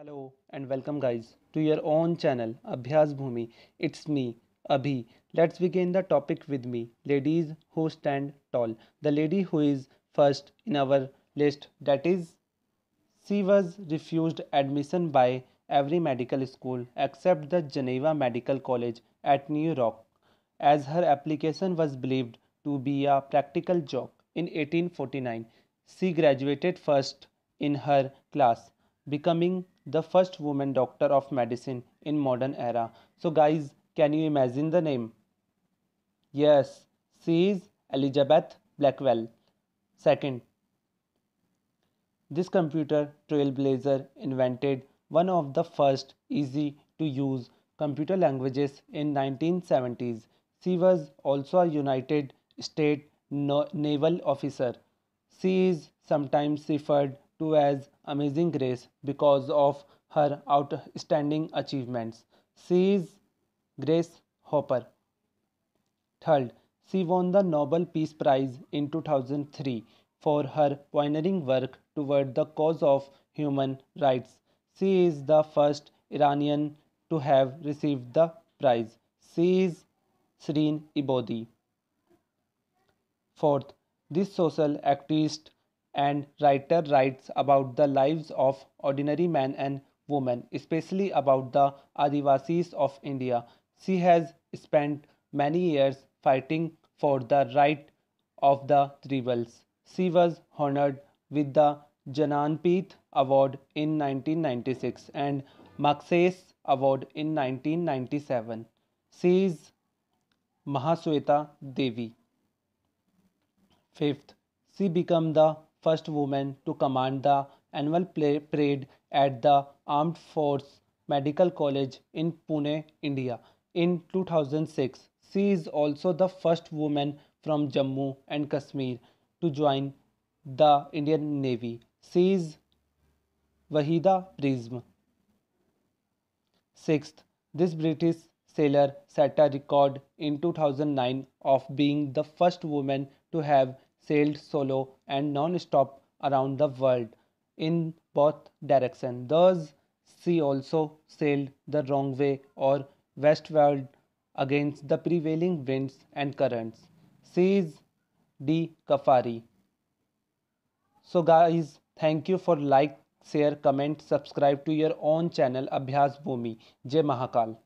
Hello and welcome guys to your own channel Abhyas Bhumi. It's me Abhi. Let's begin the topic with me. Ladies who stand tall. The lady who is first in our list that is she was refused admission by every medical school except the Geneva Medical College at New York as her application was believed to be a practical joke. In 1849 she graduated first in her class becoming the first woman doctor of medicine in modern era. So guys, can you imagine the name? Yes, she is Elizabeth Blackwell. Second, this computer trailblazer invented one of the first easy to use computer languages in 1970s. She was also a United States naval officer. She is sometimes referred to as Amazing Grace because of her outstanding achievements. She is Grace Hopper. Third, she won the Nobel Peace Prize in 2003 for her pioneering work toward the cause of human rights. She is the first Iranian to have received the prize. She is Sreen Ibodi. Fourth, this social activist and writer writes about the lives of ordinary men and women, especially about the Adivasis of India. She has spent many years fighting for the right of the tribals. She was honored with the Jananpith Award in 1996 and Maxes Award in 1997. She is Mahasweta Devi. Fifth, she became the first woman to command the annual parade at the Armed Force Medical College in Pune, India in 2006. She is also the first woman from Jammu and Kashmir to join the Indian Navy. She is Wahida Prism. Sixth, this British sailor set a record in 2009 of being the first woman to have sailed solo and non-stop around the world in both directions. Thus, she also sailed the wrong way or westward against the prevailing winds and currents. She is D. Kafari. So guys, thank you for like, share, comment, subscribe to your own channel Abhyas Bhumi. Mahakal.